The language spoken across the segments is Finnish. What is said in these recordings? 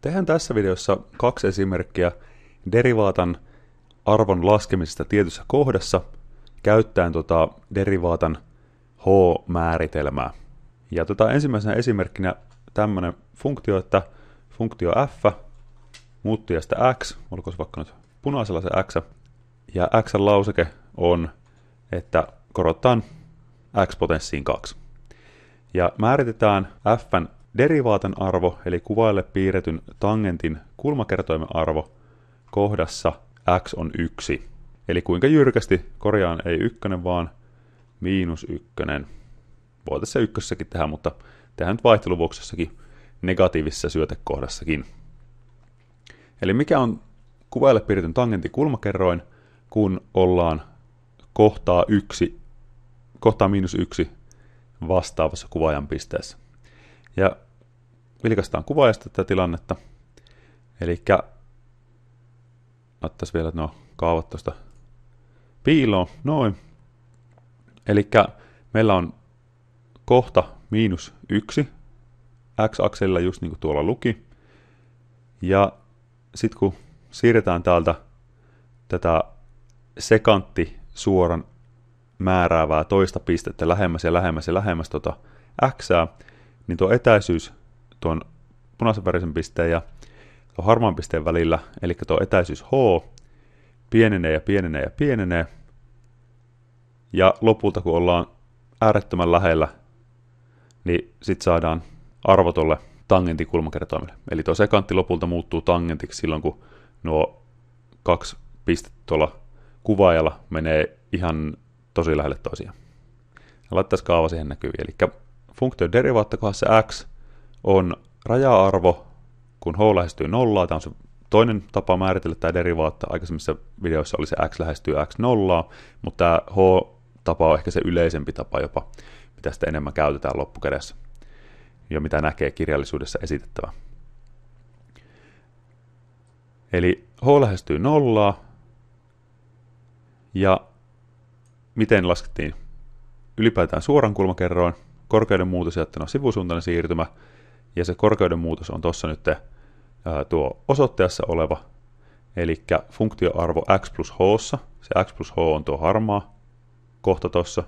Tehdään tässä videossa kaksi esimerkkiä derivaatan arvon laskemisesta tietyssä kohdassa käyttäen tota derivaatan h-määritelmää. Ja tota ensimmäisenä esimerkkinä tämmöinen funktio, että funktio f muuttujasta x, olkoon vaikka nyt punaisella se x, ja x lauseke on, että korotan x potenssiin 2. Ja määritetään fn Derivaatan arvo, eli kuvaille piirretyn tangentin kulmakertoimen arvo, kohdassa x on 1. Eli kuinka jyrkästi, korjaan ei ykkönen, vaan miinus ykkönen. Voi tässä ykkössäkin tehdä, mutta tehdään nyt vaihteluvuoksessakin negatiivisessa syötekohdassakin. Eli mikä on kuvaille piirretyn tangentin kulmakerroin, kun ollaan kohtaa, yksi, kohtaa miinus yksi vastaavassa kuvaajan pisteessä. Ja vilkaistaan kuvaajasta tätä tilannetta. Eli ottaisiin vielä nuo kaavat tuosta piiloon, noin. Eli meillä on kohta miinus yksi x-akselilla, just niin kuin tuolla luki. Ja sitten kun siirretään täältä tätä sekantti suoran määräävää toista pistettä lähemmäs ja lähemmäs ja lähemmäs tuota x, niin tuo etäisyys tuon punaisen värisen pisteen ja tuon harmaan pisteen välillä, eli tuo etäisyys H, pienenee ja pienenee ja pienenee, ja lopulta kun ollaan äärettömän lähellä, niin sitten saadaan arvo tuolle tangentin kulmakertoimelle. Eli tuo sekantti lopulta muuttuu tangentiksi silloin, kun nuo kaksi pistettä tuolla kuvaajalla menee ihan tosi lähelle toisiaan. Laittaisi kaava siihen näkyviin. Eli Funktion derivaattikohdassa x on raja-arvo, kun h lähestyy nollaa. Tämä on se toinen tapa määritellä tämä derivaatta. Aikaisemmissa videoissa oli se x lähestyy x nollaa, mutta tämä h-tapa on ehkä se yleisempi tapa jopa, mitä sitä enemmän käytetään loppukädessä ja mitä näkee kirjallisuudessa esitettävä. Eli h lähestyy nollaa, ja miten laskettiin ylipäätään suoran kulmakerroin, korkeuden muutos jättänä no sivusuuntainen siirtymä, ja se korkeuden muutos on tuossa nyt äh, tuo osoitteessa oleva, eli funktioarvo x plus h, se x plus h on tuo harmaa kohta tuossa,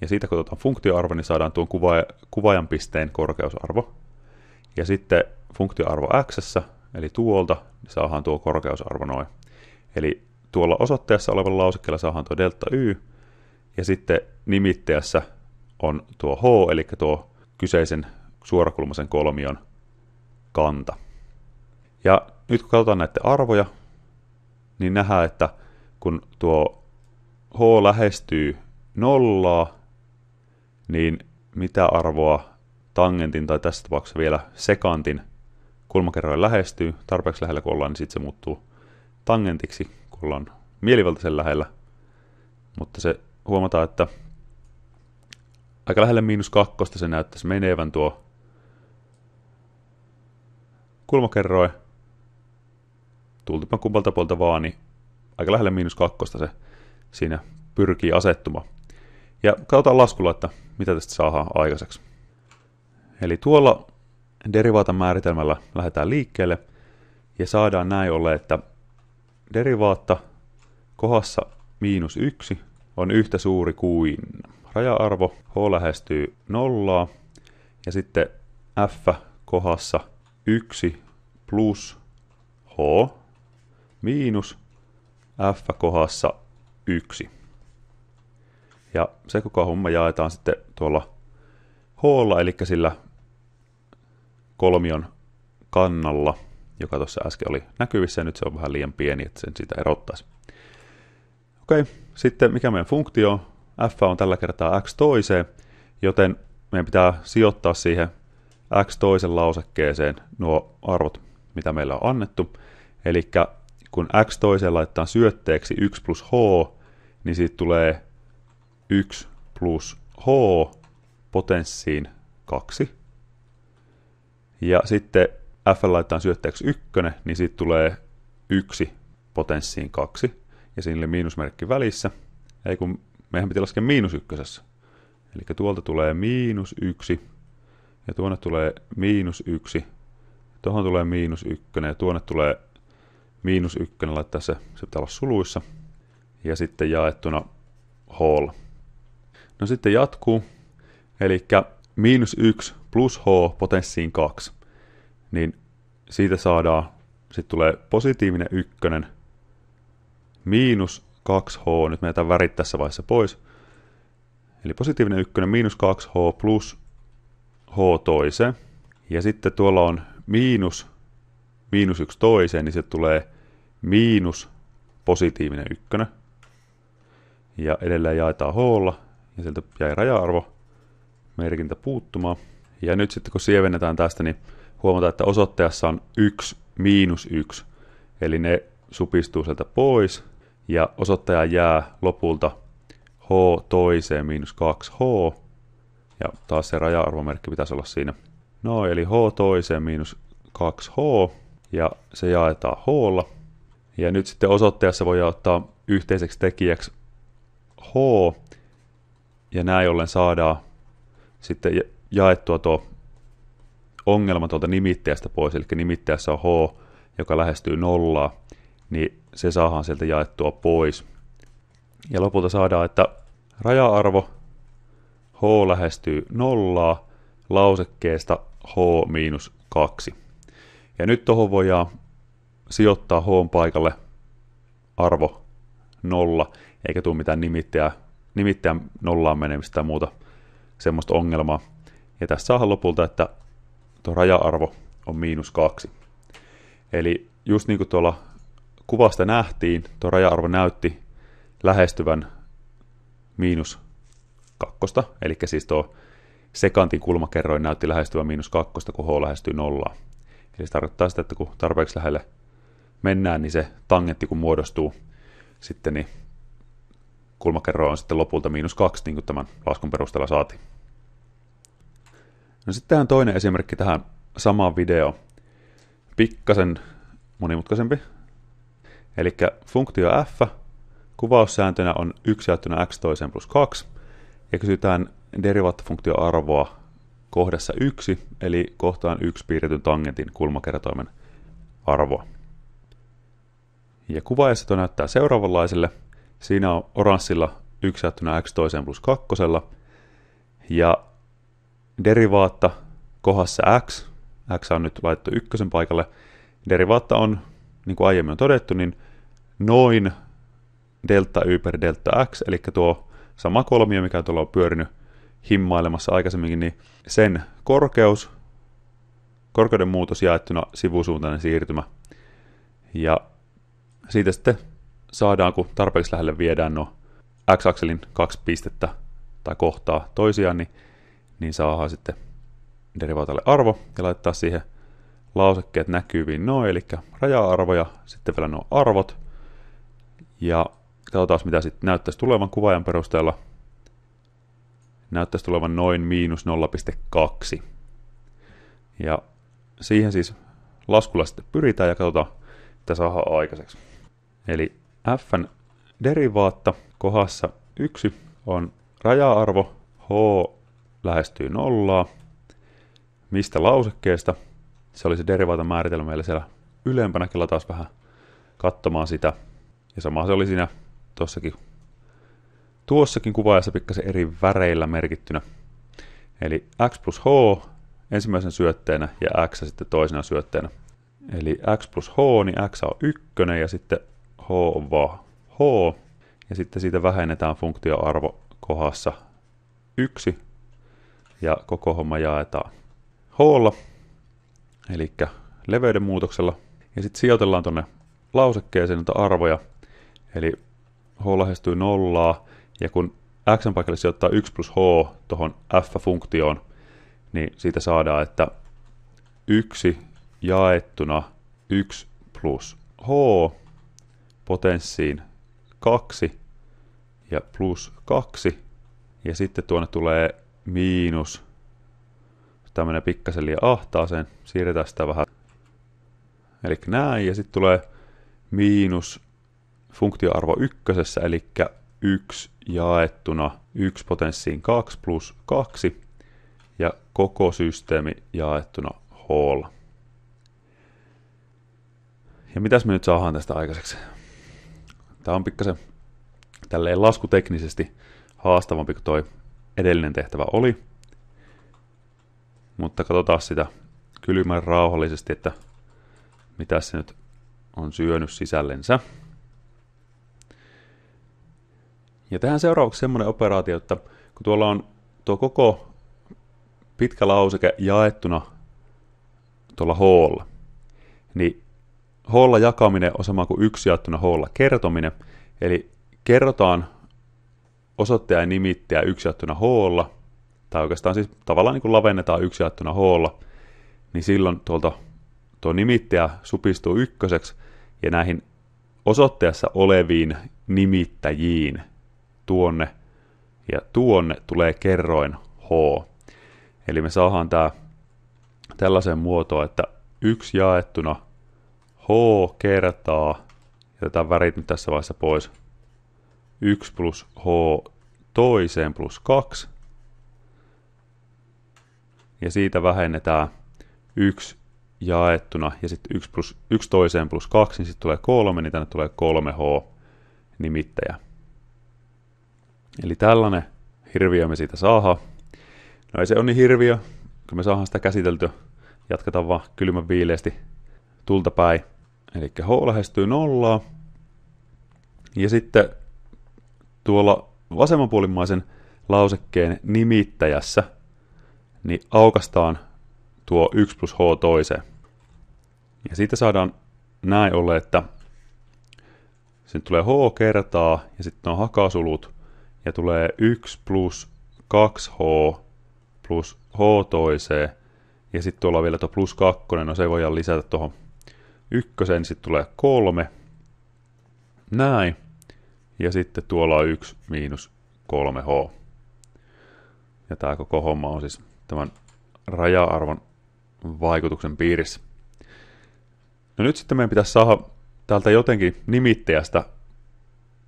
ja siitä kun otetaan funktioarvo, niin saadaan tuon kuvaaja, kuvaajan pisteen korkeusarvo, ja sitten funktioarvo x, eli tuolta, niin saadaan tuo korkeusarvo noin. Eli tuolla osoitteessa olevalla lausekkeella saadaan tuo delta y, ja sitten nimitteessä on tuo H, eli tuo kyseisen suorakulmaisen kolmion kanta. Ja nyt kun katsotaan näitä arvoja, niin nähdään, että kun tuo H lähestyy nollaa, niin mitä arvoa tangentin tai tässä tapauksessa vielä sekantin kulmakerroin lähestyy, tarpeeksi lähellä kun ollaan, niin sitten se muuttuu tangentiksi, kun ollaan mielivaltaisen lähellä. Mutta se huomataan, että aika lähelle miinus kakkosta se näyttäisi menevän tuo kulmakerroin. Tultipa kummalta puolta vaan, niin aika lähelle miinus kakkosta se siinä pyrkii asettuma. Ja katsotaan laskulla, että mitä tästä saadaan aikaiseksi. Eli tuolla derivaatan määritelmällä lähdetään liikkeelle ja saadaan näin olla, että derivaatta kohdassa miinus yksi on yhtä suuri kuin raja-arvo, H lähestyy nollaa ja sitten F kohdassa 1 plus H miinus F kohdassa 1. Ja se koko homma jaetaan sitten tuolla H, eli sillä kolmion kannalla, joka tuossa äsken oli näkyvissä, ja nyt se on vähän liian pieni, että sen sitä erottaisi. Okei, sitten mikä meidän funktio on? f on tällä kertaa x toiseen, joten meidän pitää sijoittaa siihen x toisen lausekkeeseen nuo arvot, mitä meillä on annettu. Eli kun x toiseen laitetaan syötteeksi 1 plus h, niin siitä tulee 1 plus h potenssiin 2. Ja sitten f laitetaan syötteeksi 1, niin siitä tulee 1 potenssiin 2. Ja sinne miinusmerkki välissä. Ei kun meidän piti laskea miinus ykkösessä. Eli tuolta tulee miinus yksi, ja tuonne tulee miinus yksi, tuohon tulee miinus ykkönen, ja tuonne tulee miinus ykkönen, laittaa se, se pitää olla suluissa, ja sitten jaettuna hall. No sitten jatkuu, eli miinus yksi plus h potenssiin 2, niin siitä saadaan, sitten tulee positiivinen ykkönen, miinus 2H, nyt me jätän värit tässä vaiheessa pois. Eli positiivinen ykkönen, miinus 2H plus H toiseen. Ja sitten tuolla on miinus, miinus yksi toiseen, niin se tulee miinus positiivinen ykkönen. Ja edelleen jaetaan h ja sieltä jäi raja-arvo merkintä puuttumaan. Ja nyt sitten kun sievennetään tästä, niin huomataan, että osoitteessa on 1 miinus 1, eli ne supistuu sieltä pois, ja osoittaja jää lopulta h toiseen miinus 2h, ja taas se raja-arvomerkki pitäisi olla siinä. No, eli h toiseen miinus 2h, ja se jaetaan hlla. Ja nyt sitten osoitteessa voi ottaa yhteiseksi tekijäksi h, ja näin ollen saadaan sitten jaettua tuo ongelma tuolta nimittäjästä pois, eli nimittäjässä on h, joka lähestyy nollaa, niin se saadaan sieltä jaettua pois. Ja lopulta saadaan, että raja-arvo h lähestyy nollaa lausekkeesta h-2. Ja nyt tuohon voidaan sijoittaa h paikalle arvo nolla, eikä tule mitään nimittäjä, nimittäjän nollaan menemistä tai muuta semmoista ongelmaa. Ja tässä saadaan lopulta, että tuo raja-arvo on miinus kaksi. Eli just niin kuin tuolla kuvasta nähtiin, tuo raja-arvo näytti lähestyvän miinus kakkosta, eli siis tuo sekantin kulmakerroin näytti lähestyvän miinus kakkosta, kun h lähestyy nollaa. Eli se tarkoittaa sitä, että kun tarpeeksi lähelle mennään, niin se tangentti kun muodostuu sitten, niin kulmakerro on sitten lopulta miinus kaksi, niin kuin tämän laskun perusteella saatiin. No sitten tähän toinen esimerkki tähän samaan video. Pikkasen monimutkaisempi, Eli funktio f kuvaussääntönä on 1 jaettuna x toiseen plus 2, ja kysytään derivaattifunktioarvoa kohdassa 1, eli kohtaan 1 piirretyn tangentin kulmakertoimen arvoa. Ja kuvaesto näyttää seuraavanlaiselle. Siinä on oranssilla 1 jaettuna x toiseen plus 2, ja derivaatta kohdassa x, x on nyt laittu ykkösen paikalle, derivaatta on niin kuin aiemmin on todettu, niin noin delta y per delta x, eli tuo sama kolmio, mikä tuolla on pyörinyt himmailemassa aikaisemminkin, niin sen korkeus, korkeuden muutos jaettuna sivusuuntainen siirtymä. Ja siitä sitten saadaan, kun tarpeeksi lähelle viedään no x-akselin kaksi pistettä tai kohtaa toisiaan, niin, niin saadaan sitten derivaatalle arvo ja laittaa siihen lausekkeet näkyviin noin, eli raja-arvoja, sitten vielä nuo arvot, ja katsotaan mitä sitten näyttäisi tulevan kuvaajan perusteella. Näyttäisi tulevan noin miinus 0,2. Ja siihen siis laskulla sitten pyritään ja katsotaan, mitä saadaan aikaiseksi. Eli fn derivaatta kohdassa 1 on raja-arvo, h lähestyy nollaa, mistä lausekkeesta – se oli se derivaatan määritelmä meillä siellä ylempänä, taas vähän katsomaan sitä. Ja sama se oli siinä tuossakin, tuossakin kuvaajassa pikkasen eri väreillä merkittynä. Eli x plus h ensimmäisen syötteenä ja x sitten toisena syötteenä. Eli x plus h, niin x on ykkönen ja sitten h on vaan h. Ja sitten siitä vähennetään funktioarvo kohdassa yksi ja koko homma jaetaan h eli leveyden muutoksella. Ja sitten sijoitellaan tuonne lausekkeeseen noita arvoja, eli h lähestyy nollaa, ja kun x paikalle sijoittaa 1 plus h tuohon f-funktioon, niin siitä saadaan, että 1 jaettuna 1 plus h potenssiin 2 ja plus 2, ja sitten tuonne tulee miinus 0,5 Tämä menee pikkasen liian ahtaaseen. Siirretään sitä vähän. Eli näin, ja sitten tulee miinus funktioarvo ykkösessä, eli 1 jaettuna 1 potenssiin 2 plus 2, ja koko systeemi jaettuna h. Ja mitäs me nyt saadaan tästä aikaiseksi? Tämä on pikkasen tälleen laskuteknisesti haastavampi kuin toi edellinen tehtävä oli. Mutta katsotaan sitä kylmän rauhallisesti, että mitä se nyt on syönyt sisällensä. Ja tähän seuraavaksi semmoinen operaatio, että kun tuolla on tuo koko pitkä lauseke jaettuna tuolla hoolla, niin hoolla jakaminen on sama kuin yksi jaettuna hoolla kertominen, eli kerrotaan osoittajan nimittäjä yksi jaettuna hoolla – tai oikeastaan siis tavallaan niin kuin lavennetaan yksi jaettuna h niin silloin tuolta tuo nimittäjä supistuu ykköseksi, ja näihin osoitteessa oleviin nimittäjiin tuonne ja tuonne tulee kerroin H. Eli me saadaan tämä tällaisen muotoon, että yksi jaettuna H kertaa, ja tätä värit nyt tässä vaiheessa pois, 1 plus H toiseen plus 2 ja siitä vähennetään 1 jaettuna ja sitten 1, plus, 1 toiseen plus 2, niin sitten tulee 3, niin tänne tulee 3H-nimittäjä. Eli tällainen hirviö me siitä saa. No ei se ole niin hirviö, kun me saadaan sitä käsiteltyä. Jatketaan vaan kylmän viileästi tulta päin. Eli H lähestyy nollaa. Ja sitten tuolla vasemmanpuolimmaisen lausekkeen nimittäjässä – niin aukastaan tuo 1 plus h toiseen. Ja siitä saadaan näin ollen, että sen tulee h kertaa ja sitten on hakasulut ja tulee 1 plus 2h plus h toiseen ja sitten tuolla on vielä tuo plus 2, no se voidaan lisätä tuohon ykköseen, niin sitten tulee 3. Näin. Ja sitten tuolla on 1 miinus 3h. Ja tämä koko homma on siis tämän raja-arvon vaikutuksen piirissä. No nyt sitten meidän pitäisi saada täältä jotenkin nimittäjästä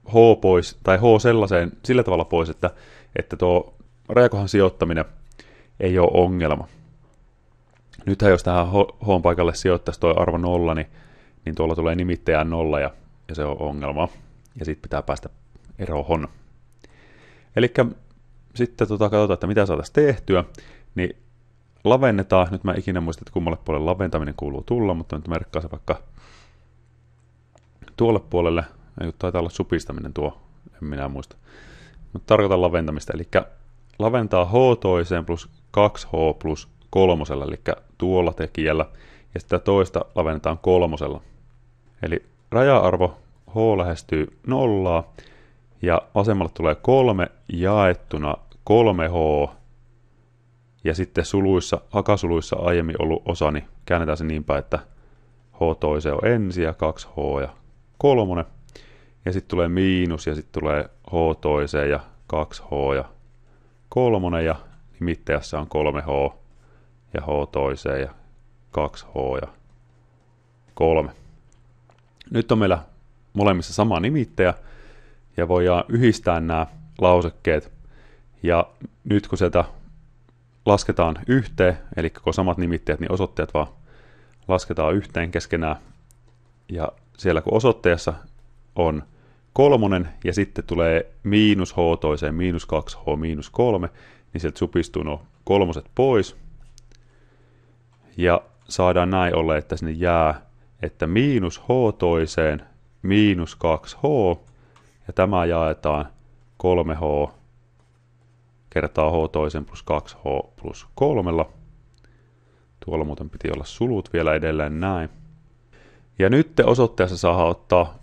H pois, tai H sellaiseen sillä tavalla pois, että, että tuo rajakohan sijoittaminen ei ole ongelma. Nythän jos tähän H paikalle sijoittaisi tuo arvo nolla, niin, niin tuolla tulee nimittäjä nolla ja, ja se on ongelma. Ja sitten pitää päästä eroon. Eli sitten tota, katsotaan, että mitä saataisiin tehtyä niin lavennetaan, nyt mä ikinä muistan, että kummalle puolelle laventaminen kuuluu tulla, mutta nyt merkkaa se vaikka tuolle puolelle, ei taitaa olla supistaminen tuo, en minä muista, mutta tarkoitan laventamista, eli laventaa h toiseen plus 2h plus kolmosella, eli tuolla tekijällä, ja sitä toista lavennetaan kolmosella. Eli raja-arvo h lähestyy nollaa, ja vasemmalle tulee kolme jaettuna 3h ja sitten suluissa, hakasuluissa aiemmin ollut osa, niin käännetään se niin päin, että H toiseen on ensi ja 2H ja kolmonen. Ja sitten tulee miinus ja sitten tulee H toiseen ja 2H ja kolmonen ja nimittäjässä on 3H ja H toiseen ja 2H ja kolme Nyt on meillä molemmissa sama nimittäjä ja voidaan yhdistää nämä lausekkeet. Ja nyt kun sieltä lasketaan yhteen, eli kun samat nimitteet, niin osoitteet vaan lasketaan yhteen keskenään. Ja siellä kun osoitteessa on kolmonen ja sitten tulee miinus h toiseen, miinus 2h, miinus 3, niin sieltä supistuu nuo kolmoset pois. Ja saadaan näin olla, että sinne jää, että miinus h toiseen, miinus 2h, ja tämä jaetaan 3h kertaa h toisen plus 2h plus kolmella. Tuolla muuten piti olla sulut vielä edelleen näin. Ja nyt te osoitteessa saa ottaa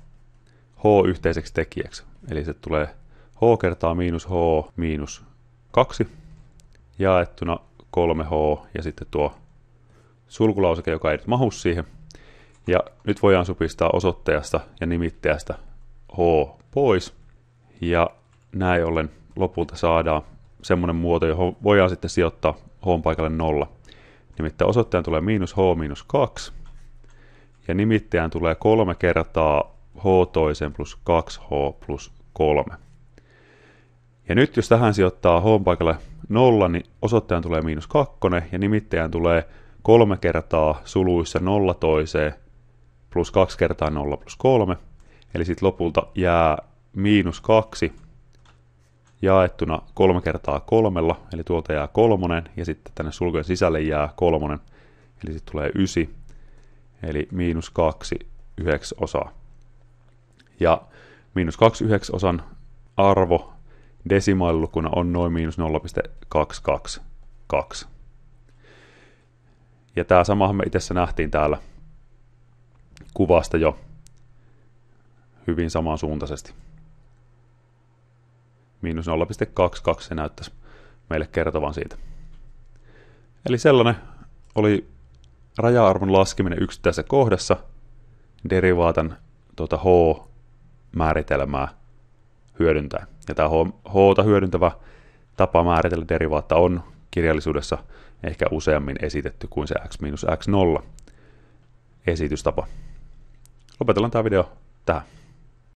h yhteiseksi tekijäksi. Eli se tulee h kertaa miinus h miinus 2 jaettuna 3h ja sitten tuo sulkulauseke, joka ei nyt mahu siihen. Ja nyt voidaan supistaa osoitteesta ja nimittäjästä h pois. Ja näin ollen lopulta saadaan semmoinen muoto, johon voidaan sitten sijoittaa h-paikalle nolla. Nimittäin osoitteen tulee miinus h miinus 2, ja nimittäjään tulee kolme kertaa h toisen plus 2h plus 3. Ja nyt jos tähän sijoittaa h-paikalle nolla, niin osoitteen tulee miinus 2, ja nimittäjään tulee kolme kertaa suluissa nolla toiseen plus 2 kertaa 0 plus 3, eli sitten lopulta jää miinus 2 jaettuna kolme kertaa kolmella, eli tuolta jää kolmonen, ja sitten tänne sulkujen sisälle jää kolmonen, eli sitten tulee ysi, eli miinus kaksi osaa Ja miinus kaksi osan arvo desimaalilukuna on noin miinus 0,222. Ja tämä samahan me itse nähtiin täällä kuvasta jo hyvin samansuuntaisesti miinus 0,22 se näyttäisi meille kertovan siitä. Eli sellainen oli raja-arvon laskeminen yksittäisessä kohdassa derivaatan tuota H-määritelmää hyödyntää. Ja tämä h hyödyntävä tapa määritellä derivaatta on kirjallisuudessa ehkä useammin esitetty kuin se x x0 esitystapa. Lopetellaan tämä video tähän.